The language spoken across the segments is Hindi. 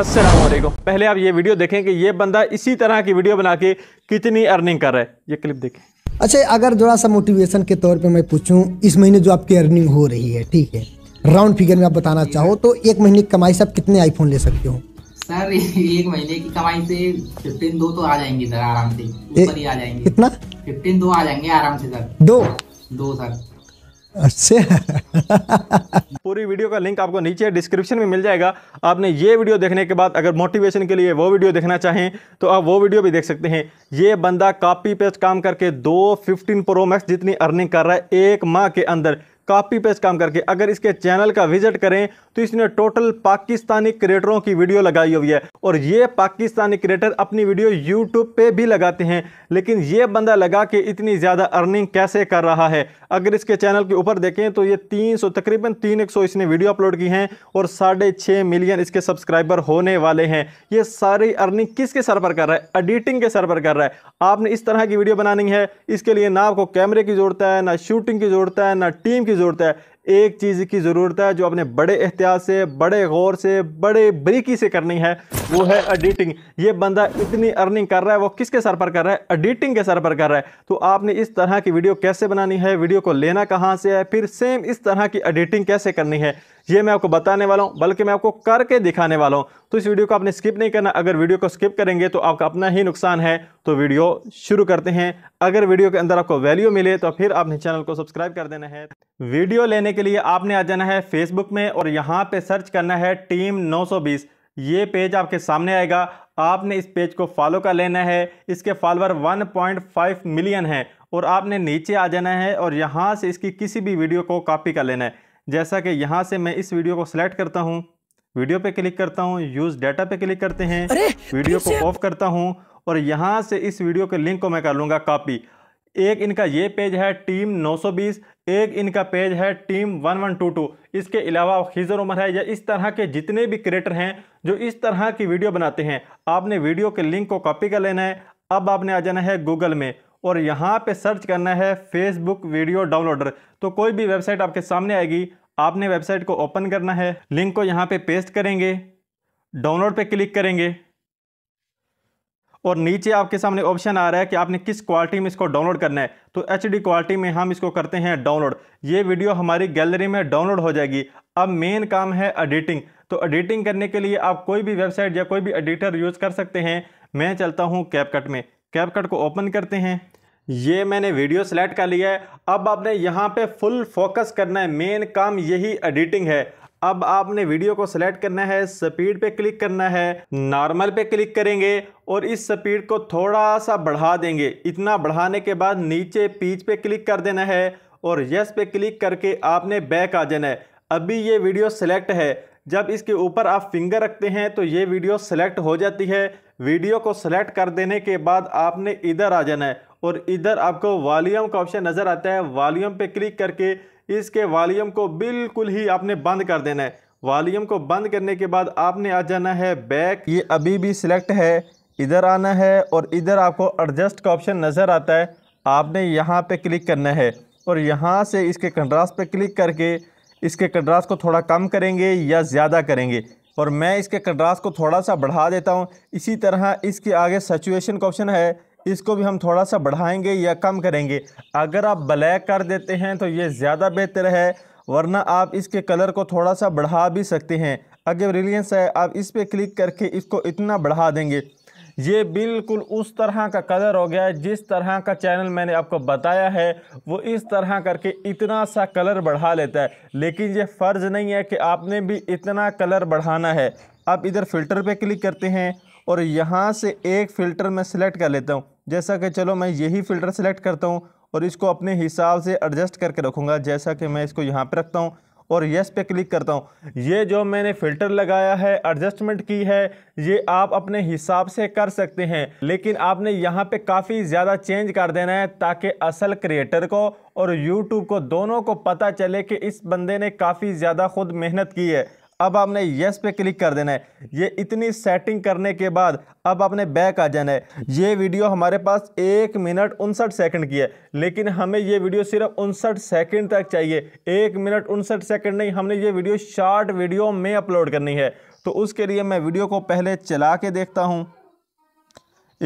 असलम पहले आप ये वीडियो देखें कि ये बंदा इसी तरह की वीडियो बना के कितनी अर्निंग कर रहा है ये क्लिप देखें अच्छा अगर थोड़ा सा मोटिवेशन के तौर पे मैं पूछूं इस महीने जो आपकी अर्निंग हो रही है ठीक है राउंड फिगर में आप बताना चाहो तो एक महीने की कमाई से आप कितने आईफोन ले सकते हो सर एक महीने की कमाई से फिफ्टीन दो तो आ जाएंगे सर आराम से ऊपर ही आ जाएंगे कितना फिफ्टीन दो आ जाएंगे आराम से सर दो दो सर अच्छा पूरी वीडियो का लिंक आपको नीचे डिस्क्रिप्शन में मिल जाएगा आपने ये वीडियो देखने के बाद अगर मोटिवेशन के लिए वो वीडियो देखना चाहें तो आप वो वीडियो भी देख सकते हैं ये बंदा कॉपी पेस्ट काम करके दो फिफ्टीन प्रो मैक्स जितनी अर्निंग कर रहा है एक माह के अंदर कॉपी पेस्ट काम करके अगर इसके चैनल का विजिट करें तो इसने टोटल पाकिस्तानी क्रिएटरों की वीडियो लगाई हुई है और ये पाकिस्तानी क्रिएटर अपनी वीडियो यूट्यूब पे भी लगाते हैं लेकिन ये बंदा लगा के इतनी ज़्यादा अर्निंग कैसे कर रहा है अगर इसके चैनल के ऊपर देखें तो ये 300 तकरीबन तीन एक इसने वीडियो अपलोड की हैं और साढ़े मिलियन इसके सब्सक्राइबर होने वाले हैं ये सारी अर्निंग किसके सर पर कर रहा है एडिटिंग के सर पर कर रहा है आपने इस तरह की वीडियो बनानी है इसके लिए ना आपको कैमरे की जरूरत है ना शूटिंग की जरूरत है ना टीम की ज़रूरत है एक चीज़ की ज़रूरत है जो अपने बड़े एहतियात से बड़े गौर से बड़े बरीकी से करनी है वो है एडिटिंग ये बंदा इतनी अर्निंग कर रहा है वो किसके सर पर कर रहा है एडिटिंग के सर पर कर रहा है तो आपने इस तरह की वीडियो कैसे बनानी है वीडियो को लेना कहाँ से है फिर सेम इस तरह की एडिटिंग कैसे करनी है ये मैं आपको बताने वाला हूँ बल्कि मैं आपको करके दिखाने वाला हूँ तो इस वीडियो को आपने स्किप नहीं करना अगर वीडियो को स्किप करेंगे तो आपका अपना ही नुकसान है तो वीडियो शुरू करते हैं अगर वीडियो के अंदर आपको वैल्यू मिले तो फिर आपने चैनल को सब्सक्राइब कर देना है वीडियो लेने के लिए आपने आ जाना है फेसबुक में और यहाँ पे सर्च करना है टीम नौ ये पेज आपके सामने आएगा आपने इस पेज को फॉलो कर लेना है इसके फॉलोअर 1.5 मिलियन हैं और आपने नीचे आ जाना है और यहाँ से इसकी किसी भी वीडियो को कॉपी कर लेना है जैसा कि यहाँ से मैं इस वीडियो को सिलेक्ट करता हूँ वीडियो पे क्लिक करता हूँ यूज़ डाटा पे क्लिक करते हैं वीडियो को ऑफ करता हूँ और यहाँ से इस वीडियो के लिंक को मैं कर लूँगा कॉपी एक इनका ये पेज है टीम 920 एक इनका पेज है टीम 1122 इसके अलावा खीज़र उमर है या इस तरह के जितने भी क्रिएटर हैं जो इस तरह की वीडियो बनाते हैं आपने वीडियो के लिंक को कॉपी कर लेना है अब आपने आ जाना है गूगल में और यहाँ पे सर्च करना है फेसबुक वीडियो डाउनलोडर तो कोई भी वेबसाइट आपके सामने आएगी आपने वेबसाइट को ओपन करना है लिंक को यहाँ पे पेस्ट करेंगे डाउनलोड पे क्लिक करेंगे और नीचे आपके सामने ऑप्शन आ रहा है कि आपने किस क्वालिटी में इसको डाउनलोड करना है तो एच क्वालिटी में हम इसको करते हैं डाउनलोड ये वीडियो हमारी गैलरी में डाउनलोड हो जाएगी अब मेन काम है एडिटिंग तो एडिटिंग करने के लिए आप कोई भी वेबसाइट या कोई भी एडिटर यूज़ कर सकते हैं मैं चलता हूँ कैपकट में कैपकट को ओपन करते हैं ये मैंने वीडियो सेलेक्ट कर लिया है अब आपने यहाँ पे फुल फोकस करना है मेन काम यही एडिटिंग है अब आपने वीडियो को सेलेक्ट करना है स्पीड पे क्लिक करना है नॉर्मल पे क्लिक करेंगे और इस स्पीड को थोड़ा सा बढ़ा देंगे इतना बढ़ाने के बाद नीचे पीच पे क्लिक कर देना है और यस पे क्लिक करके आपने बैक आ जाना है अभी ये वीडियो सेलेक्ट है जब इसके ऊपर आप फिंगर रखते हैं तो ये वीडियो सेलेक्ट हो जाती है वीडियो को सेलेक्ट कर देने के बाद आपने इधर आ जाना है और इधर आपको वॉल्यूम का ऑप्शन नज़र आता है वॉल्यूम पे क्लिक करके इसके वॉल्यूम को बिल्कुल ही आपने बंद कर देना है वॉल्यूम को बंद करने के बाद आपने आ जाना है बैक ये अभी भी सिलेक्ट है इधर आना है और इधर आपको एडजस्ट का ऑप्शन नज़र आता है आपने यहाँ पे क्लिक करना है और यहाँ से इसके कंट्रास्ट पे क्लिक करके इसके कंट्रास्ट को थोड़ा कम करेंगे या ज़्यादा करेंगे और मैं इसके कंट्रास्ट को थोड़ा सा बढ़ा देता हूँ इसी तरह इसके आगे सचुएशन का ऑप्शन है इसको भी हम थोड़ा सा बढ़ाएंगे या कम करेंगे अगर आप ब्लैक कर देते हैं तो ये ज़्यादा बेहतर है वरना आप इसके कलर को थोड़ा सा बढ़ा भी सकते हैं अगर रिलियंस है आप इस पर क्लिक करके इसको इतना बढ़ा देंगे ये बिल्कुल उस तरह का कलर हो गया है जिस तरह का चैनल मैंने आपको बताया है वो इस तरह करके इतना सा कलर बढ़ा लेता है लेकिन ये फ़र्ज़ नहीं है कि आपने भी इतना कलर बढ़ाना है आप इधर फ़िल्टर पे क्लिक करते हैं और यहाँ से एक फ़िल्टर मैं सिलेक्ट कर लेता हूँ जैसा कि चलो मैं यही फ़िल्टर सेलेक्ट करता हूँ और इसको अपने हिसाब से एडजस्ट करके रखूँगा जैसा कि मैं इसको यहाँ पर रखता हूँ और यस पे क्लिक करता हूँ ये जो मैंने फ़िल्टर लगाया है एडजस्टमेंट की है ये आप अपने हिसाब से कर सकते हैं लेकिन आपने यहाँ पे काफ़ी ज़्यादा चेंज कर देना है ताकि असल क्रिएटर को और यूट्यूब को दोनों को पता चले कि इस बंदे ने काफ़ी ज़्यादा खुद मेहनत की है अब आपने येस पे क्लिक कर देना है ये इतनी सेटिंग करने के बाद अब आपने बैक आ जाना है ये वीडियो हमारे पास एक मिनट उनसठ सेकंड की है लेकिन हमें ये वीडियो सिर्फ उनसठ सेकंड तक चाहिए एक मिनट उनसठ सेकंड नहीं हमने ये वीडियो शार्ट वीडियो में अपलोड करनी है तो उसके लिए मैं वीडियो को पहले चला के देखता हूँ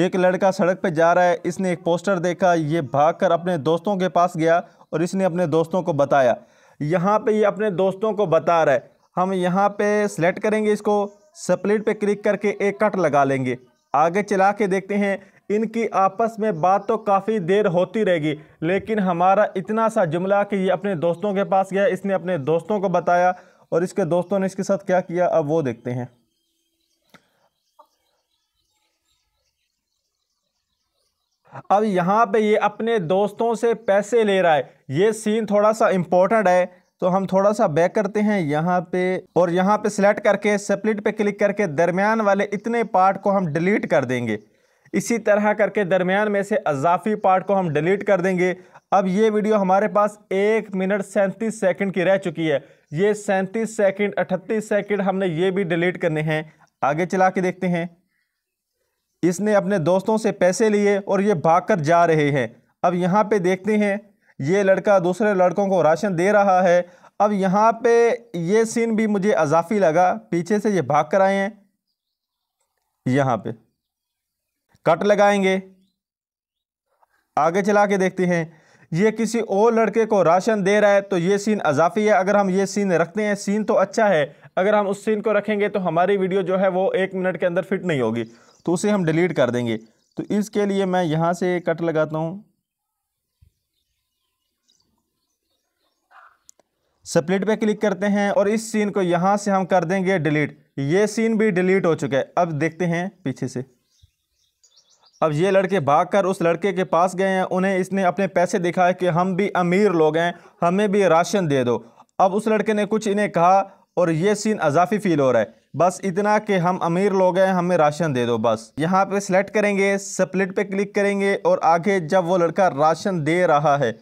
एक लड़का सड़क पर जा रहा है इसने एक पोस्टर देखा ये भाग अपने दोस्तों के पास गया और इसने अपने दोस्तों को बताया यहाँ पे ये अपने दोस्तों को बता रहा है हम यहाँ पे सेलेक्ट करेंगे इसको स्प्लिट पे क्लिक करके एक कट लगा लेंगे आगे चला के देखते हैं इनकी आपस में बात तो काफ़ी देर होती रहेगी लेकिन हमारा इतना सा जुमला कि ये अपने दोस्तों के पास गया इसने अपने दोस्तों को बताया और इसके दोस्तों ने इसके साथ क्या किया अब वो देखते हैं अब यहाँ पे ये अपने दोस्तों से पैसे ले रहा है ये सीन थोड़ा सा इम्पोर्टेंट है तो हम थोड़ा सा बैक करते हैं यहाँ पे और यहाँ पे सिलेक्ट करके सप्लिट पे क्लिक करके दरमियान वाले इतने पार्ट को हम डिलीट कर देंगे इसी तरह करके दरमियान में से अजाफी पार्ट को हम डिलीट कर देंगे अब ये वीडियो हमारे पास एक मिनट सैंतीस सेकंड की रह चुकी है ये सैंतीस सेकंड अठतीस सेकंड हमने ये भी डिलीट करने हैं आगे चला के देखते हैं इसने अपने दोस्तों से पैसे लिए और ये भाग जा रहे हैं अब यहाँ पर देखते हैं ये लड़का दूसरे लड़कों को राशन दे रहा है अब यहाँ पे ये सीन भी मुझे अजाफी लगा पीछे से ये भाग कर आए हैं यहाँ पे कट लगाएंगे आगे चला के देखते हैं ये किसी और लड़के को राशन दे रहा है तो ये सीन अजाफी है अगर हम ये सीन रखते हैं सीन तो अच्छा है अगर हम उस सीन को रखेंगे तो हमारी वीडियो जो है वो एक मिनट के अंदर फिट नहीं होगी तो उसे हम डिलीट कर देंगे तो इसके लिए मैं यहाँ से कट लगाता हूँ स्प्लिट पे क्लिक करते हैं और इस सीन को यहाँ से हम कर देंगे डिलीट ये सीन भी डिलीट हो चुका है अब देखते हैं पीछे से अब ये लड़के भागकर उस लड़के के पास गए हैं उन्हें इसने अपने पैसे दिखाए कि हम भी अमीर लोग हैं हमें भी राशन दे दो अब उस लड़के ने कुछ इन्हें कहा और ये सीन अजाफी फील हो रहा है बस इतना कि हम अमीर लोग हैं हमें राशन दे दो बस यहाँ पे सिलेक्ट करेंगे स्प्लिट पे क्लिक करेंगे और आगे जब वो लड़का राशन दे रहा है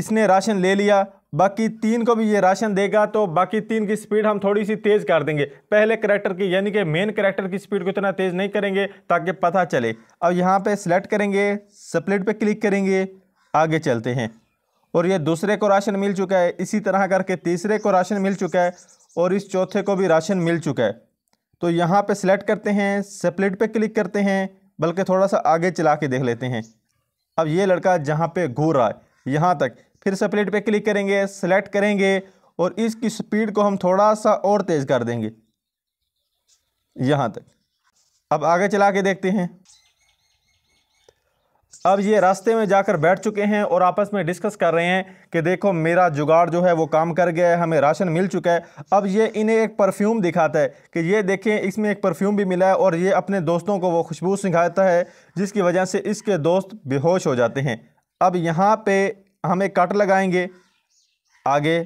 इसने राशन ले लिया बाकी तीन को भी ये राशन देगा तो बाकी तीन की स्पीड हम थोड़ी सी तेज़ कर देंगे पहले करेक्टर की यानी कि मेन करेक्टर की स्पीड को इतना तेज़ नहीं करेंगे ताकि पता चले अब यहाँ पे सिलेक्ट करेंगे सप्लेट पे क्लिक करेंगे आगे चलते हैं और ये दूसरे को राशन मिल चुका है इसी तरह करके तीसरे को राशन मिल चुका है और इस चौथे को भी राशन मिल चुका है तो यहाँ पर सिलेक्ट करते हैं सप्लेट पर क्लिक करते हैं बल्कि थोड़ा सा आगे चला के देख लेते हैं अब ये लड़का जहाँ पर घूर रहा है यहाँ तक फिर सप्लेट पर पे क्लिक करेंगे सेलेक्ट करेंगे और इसकी स्पीड को हम थोड़ा सा और तेज़ कर देंगे यहाँ तक अब आगे चला के देखते हैं अब ये रास्ते में जाकर बैठ चुके हैं और आपस में डिस्कस कर रहे हैं कि देखो मेरा जुगाड़ जो है वो काम कर गया है हमें राशन मिल चुका है अब ये इन्हें एक परफ्यूम दिखाता है कि ये देखें इसमें एक परफ्यूम भी मिला है और ये अपने दोस्तों को वो खुशबू सिखाता है जिसकी वजह से इसके दोस्त बेहोश हो जाते हैं अब यहाँ पे हम एक कट लगाएंगे आगे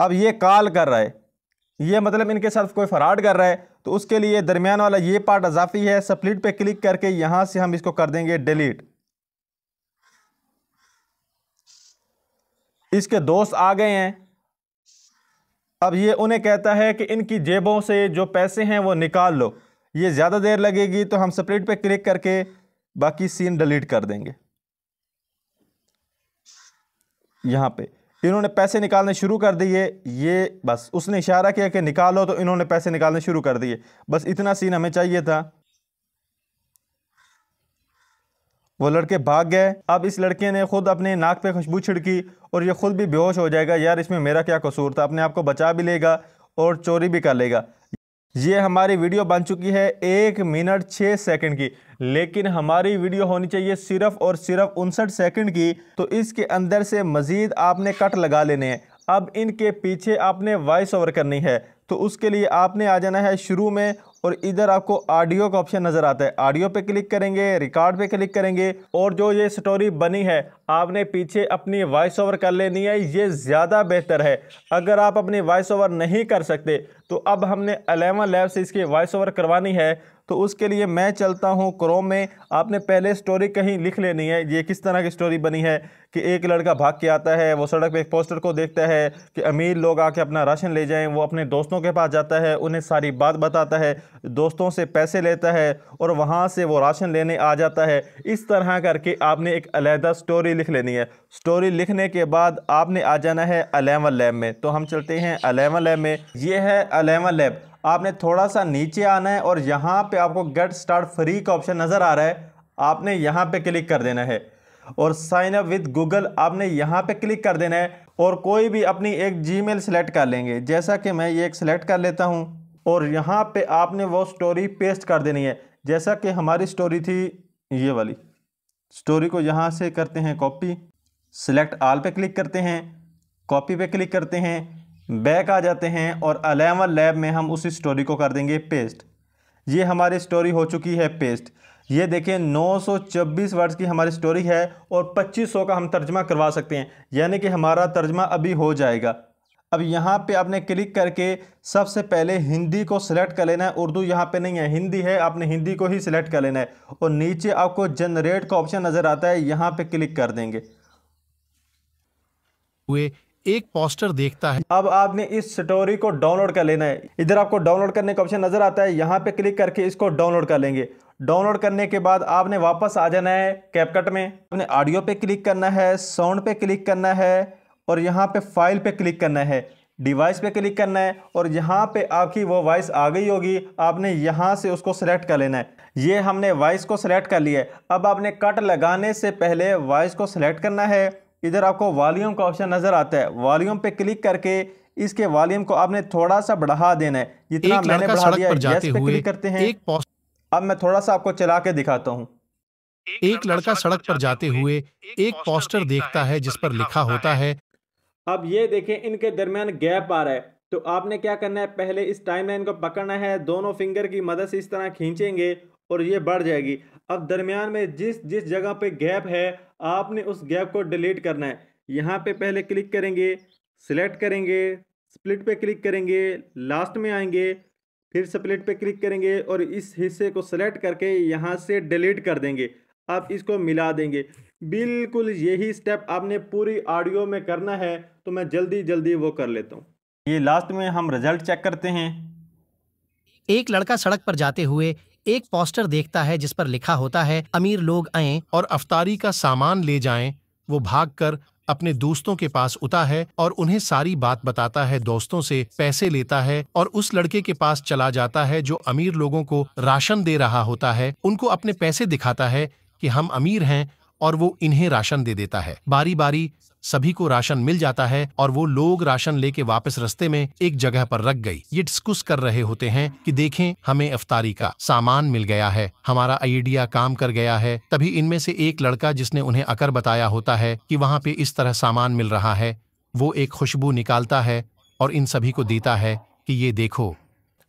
अब ये काल कर रहा है ये मतलब इनके साथ कोई फ्रॉड कर रहा है तो उसके लिए दरमियान वाला ये पार्ट अजाफी है सप्लिट पे क्लिक करके यहाँ से हम इसको कर देंगे डिलीट इसके दोस्त आ गए हैं अब ये उन्हें कहता है कि इनकी जेबों से जो पैसे हैं वो निकाल लो ये ज़्यादा देर लगेगी तो हम स्प्लिट पे क्लिक करके बाकी सीन डिलीट कर देंगे यहां पे इन्होंने पैसे निकालने शुरू कर दिए ये बस उसने इशारा किया कि निकालो तो इन्होंने पैसे निकालने शुरू कर दिए बस इतना सीन हमें चाहिए था वो लड़के भाग गए अब इस लड़के ने खुद अपने नाक पे खुशबू छिड़की और ये खुद भी बेहोश हो जाएगा यार इसमें मेरा क्या कसूर था अपने आप को बचा भी लेगा और चोरी भी कर लेगा ये हमारी वीडियो बन चुकी है एक मिनट छः सेकंड की लेकिन हमारी वीडियो होनी चाहिए सिर्फ और सिर्फ उनसठ सेकंड की तो इसके अंदर से मज़ीद आपने कट लगा लेने हैं अब इनके पीछे आपने वॉइस ओवर करनी है तो उसके लिए आपने आ जाना है शुरू में और इधर आपको ऑडियो का ऑप्शन नज़र आता है ऑडियो पे क्लिक करेंगे रिकॉर्ड पे क्लिक करेंगे और जो ये स्टोरी बनी है आपने पीछे अपनी वॉइस ओवर कर लेनी है ये ज़्यादा बेहतर है अगर आप अपनी वॉइस ओवर नहीं कर सकते तो अब हमने अलेवन लैब से इसकी वॉइस ओवर करवानी है तो उसके लिए मैं चलता हूँ क्रोम में आपने पहले स्टोरी कहीं लिख लेनी है ये किस तरह की स्टोरी बनी है कि एक लड़का भाग के आता है वो सड़क पे एक पोस्टर को देखता है कि अमीर लोग आके अपना राशन ले जाएं वो अपने दोस्तों के पास जाता है उन्हें सारी बात बताता है दोस्तों से पैसे लेता है और वहाँ से वो राशन लेने आ जाता है इस तरह करके आपने एक अलहदा स्टोरी लिख लेनी है स्टोरी लिखने के बाद आपने आ जाना है अलेवन लैब में तो हम चलते हैं अलेवन लैब में ये है अलेवन लैब आपने थोड़ा सा नीचे आना है और यहाँ पे आपको गेट स्टार्ट फ्री का ऑप्शन नज़र आ रहा है आपने यहाँ पे क्लिक कर देना है और साइन अप विद गूगल आपने यहाँ पे क्लिक कर देना है और कोई भी अपनी एक जीमेल सेलेक्ट कर लेंगे जैसा कि मैं ये एक सेलेक्ट कर लेता हूँ और यहाँ पर आपने वो स्टोरी पेस्ट कर देनी है जैसा कि हमारी स्टोरी थी ये वाली स्टोरी को यहाँ से करते हैं कॉपी सेलेक्ट आल पे क्लिक करते हैं कॉपी पे क्लिक करते हैं बैक आ जाते हैं और अलेवन लैब में हम उसी स्टोरी को कर देंगे पेस्ट ये हमारी स्टोरी हो चुकी है पेस्ट ये देखिए 926 वर्ड्स की हमारी स्टोरी है और 2500 का हम तर्जमा करवा सकते हैं यानी कि हमारा तर्जमा अभी हो जाएगा अब यहाँ पे आपने क्लिक करके सबसे पहले हिंदी को सिलेक्ट कर लेना है उर्दू यहाँ पे नहीं है हिंदी है आपने हिंदी को ही सिलेक्ट कर लेना है और नीचे आपको जनरेट का ऑप्शन नज़र आता है यहाँ पर क्लिक कर देंगे एक पोस्टर देखता है अब आपने इस स्टोरी को डाउनलोड कर लेना है इधर आपको डाउनलोड करने का ऑप्शन नजर आता है यहाँ पे क्लिक करके इसको डाउनलोड कर लेंगे डाउनलोड करने के बाद आपने वापस आ जाना है कैपकट में आपने ऑडियो पे क्लिक करना है साउंड पे क्लिक करना है और यहाँ पे फाइल पे क्लिक करना है डिवाइस पे क्लिक करना है और यहाँ पे आपकी वो वॉइस आ गई होगी आपने यहाँ से उसको सेलेक्ट कर लेना है ये हमने वॉइस को सेलेक्ट कर लिया है अब आपने कट लगाने से पहले वॉइस को सिलेक्ट करना है इधर आपको वॉल्यूम का ऑप्शन नज़र आता है वॉल्यूम पे क्लिक करके इसके वॉल्यूम को आपने थोड़ा सा बढ़ा देना है जितना मैंने बढ़ा दिया यस पे क्लिक करते हैं अब मैं थोड़ा सा आपको चला के दिखाता हूँ एक लड़का सड़क पर जाते हुए एक पोस्टर देखता है जिस पर लिखा होता है अब ये देखें इनके दरमियान गैप आ रहा है तो आपने क्या करना है पहले इस टाइमलाइन को पकड़ना है दोनों फिंगर की मदद से इस तरह खींचेंगे और ये बढ़ जाएगी अब दरमियान में जिस जिस जगह पे गैप है आपने उस गैप को डिलीट करना है यहाँ पे पहले क्लिक करेंगे सिलेक्ट करेंगे स्प्लिट पे क्लिक करेंगे लास्ट में आएंगे फिर स्प्लिट पे क्लिक करेंगे और इस हिस्से को सिलेक्ट करके यहाँ से डिलीट कर देंगे आप इसको मिला देंगे बिल्कुल यही स्टेप आपने पूरी ऑडियो में करना है तो मैं जल्दी जल्दी वो कर लेता हूँ ये लास्ट में हम रिजल्ट चेक करते हैं एक लड़का सड़क पर जाते हुए एक पोस्टर देखता है जिस पर लिखा होता है अमीर लोग आए और अफतारी का सामान ले जाए वो कर अपने दोस्तों के पास उता है और उन्हें सारी बात बताता है दोस्तों से पैसे लेता है और उस लड़के के पास चला जाता है जो अमीर लोगों को राशन दे रहा होता है उनको अपने पैसे दिखाता है कि हम अमीर हैं और वो इन्हें राशन दे देता है बारी बारी सभी को राशन मिल जाता है और वो लोग राशन लेके वापस रस्ते में एक जगह पर रख गई ये डिस्कुस कर रहे होते हैं कि देखें हमें अफतारी का सामान मिल गया है हमारा आइडिया काम कर गया है तभी इनमें से एक लड़का जिसने उन्हें अकर बताया होता है कि वहां पे इस तरह सामान मिल रहा है वो एक खुशबू निकालता है और इन सभी को देता है कि ये देखो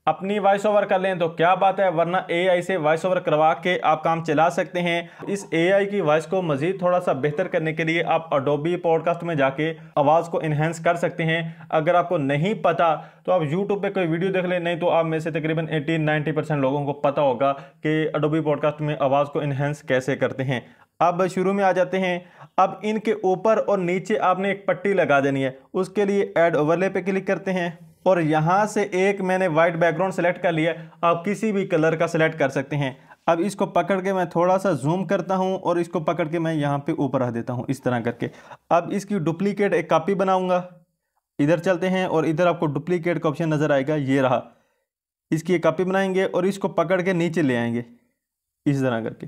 अपनी वॉइस ओवर कर लें तो क्या बात है वरना एआई से वॉइस ओवर करवा के आप काम चला सकते हैं इस एआई की वॉइस को मज़ीद थोड़ा सा बेहतर करने के लिए आप अडोबी पॉडकास्ट में जाके आवाज़ को इन्हेंस कर सकते हैं अगर आपको नहीं पता तो आप यूट्यूब पे कोई वीडियो देख लें नहीं तो आप में से तकरीबन एटी नाइन्टी परसेंट लोगों को पता होगा कि अडोबी पॉडकास्ट में आवाज़ को इन्हेंस कैसे करते हैं अब शुरू में आ जाते हैं अब इनके ऊपर और नीचे आपने एक पट्टी लगा देनी है उसके लिए एड ओवरले पे क्लिक करते हैं और यहाँ से एक मैंने वाइट बैकग्राउंड सेलेक्ट कर लिया आप किसी भी कलर का सिलेक्ट कर सकते हैं अब इसको पकड़ के मैं थोड़ा सा जूम करता हूँ और इसको पकड़ के मैं यहाँ पे ऊपर रह देता हूँ इस तरह करके अब इसकी डुप्लीकेट एक कापी बनाऊँगा इधर चलते हैं और इधर आपको डुप्लीकेट का ऑप्शन नज़र आएगा ये रहा इसकी एक कापी बनाएंगे और इसको पकड़ के नीचे ले आएंगे इस तरह करके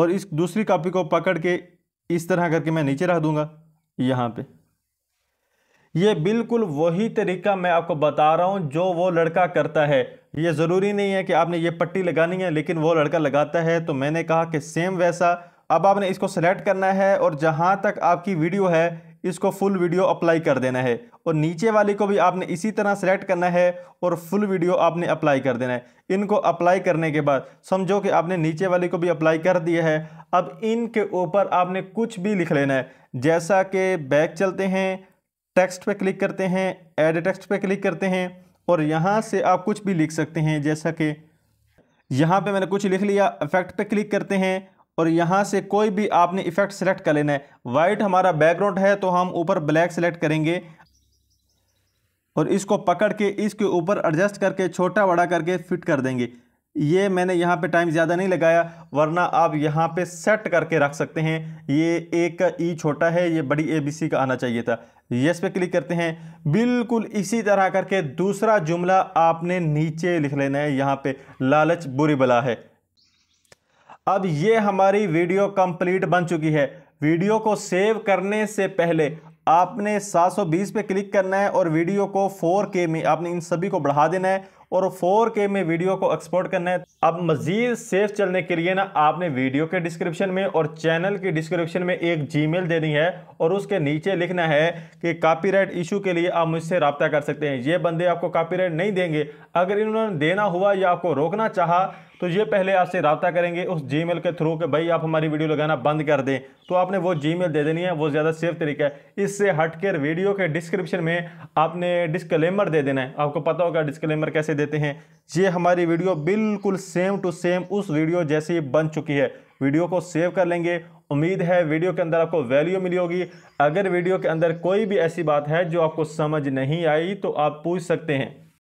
और इस दूसरी कापी को पकड़ के इस तरह करके मैं नीचे रख दूँगा यहाँ पर ये बिल्कुल वही तरीका मैं आपको बता रहा हूँ जो वो लड़का करता है ये ज़रूरी नहीं है कि आपने ये पट्टी लगानी है लेकिन वो लड़का लगाता है तो मैंने कहा कि सेम वैसा अब आपने इसको सेलेक्ट करना है और जहाँ तक आपकी वीडियो है इसको फुल वीडियो अप्लाई कर देना है और नीचे वाली को भी आपने इसी तरह सेलेक्ट करना है और फुल वीडियो आपने अप्लाई कर देना है इनको अप्लाई करने के बाद समझो कि आपने नीचे वाली को भी अप्लाई कर दिया है अब इनके ऊपर आपने कुछ भी लिख लेना है जैसा कि बैग चलते हैं टेक्स्ट पे क्लिक करते हैं एड टेक्स्ट पे क्लिक करते हैं और यहाँ से आप कुछ भी लिख सकते हैं जैसा कि यहाँ पे मैंने कुछ लिख लिया इफेक्ट पे क्लिक करते हैं और यहाँ से कोई भी आपने इफेक्ट सेलेक्ट कर लेना है वाइट हमारा बैकग्राउंड है तो हम ऊपर ब्लैक सेलेक्ट करेंगे और इसको पकड़ के इसके ऊपर एडजस्ट करके छोटा बड़ा करके फिट कर देंगे ये मैंने यहाँ पे टाइम ज़्यादा नहीं लगाया वरना आप यहाँ पे सेट करके रख सकते हैं ये एक ई e छोटा है ये बड़ी ए बी सी का आना चाहिए था यस पे क्लिक करते हैं बिल्कुल इसी तरह करके दूसरा जुमला आपने नीचे लिख लेना है यहाँ पे लालच बुरी बला है अब ये हमारी वीडियो कंप्लीट बन चुकी है वीडियो को सेव करने से पहले आपने 720 पे क्लिक करना है और वीडियो को 4K में आपने इन सभी को बढ़ा देना है और 4K में वीडियो को एक्सपोर्ट करना है अब मज़ीद सेफ चलने के लिए ना आपने वीडियो के डिस्क्रिप्शन में और चैनल के डिस्क्रिप्शन में एक जीमेल देनी है और उसके नीचे लिखना है कि कॉपीराइट इशू के लिए आप मुझसे रबता कर सकते हैं ये बंदे आपको कॉपीराइट नहीं देंगे अगर इन्होंने देना हुआ या आपको रोकना चाहा तो ये पहले आपसे रबता करेंगे उस जी के थ्रू कि भाई आप हमारी वीडियो लगाना बंद कर दें तो आपने वो जी दे देनी है वो ज़्यादा सेफ तरीका है इससे हटकर वीडियो के डिस्क्रिप्शन में आपने डिस्क्लेमर दे देना है आपको पता होगा डिस्कलेमर कैसे देते हैं ये हमारी वीडियो बिल्कुल सेम टू सेम उस वीडियो जैसी बन चुकी है वीडियो को सेव कर लेंगे उम्मीद है वीडियो के अंदर आपको वैल्यू मिली होगी अगर वीडियो के अंदर कोई भी ऐसी बात है जो आपको समझ नहीं आई तो आप पूछ सकते हैं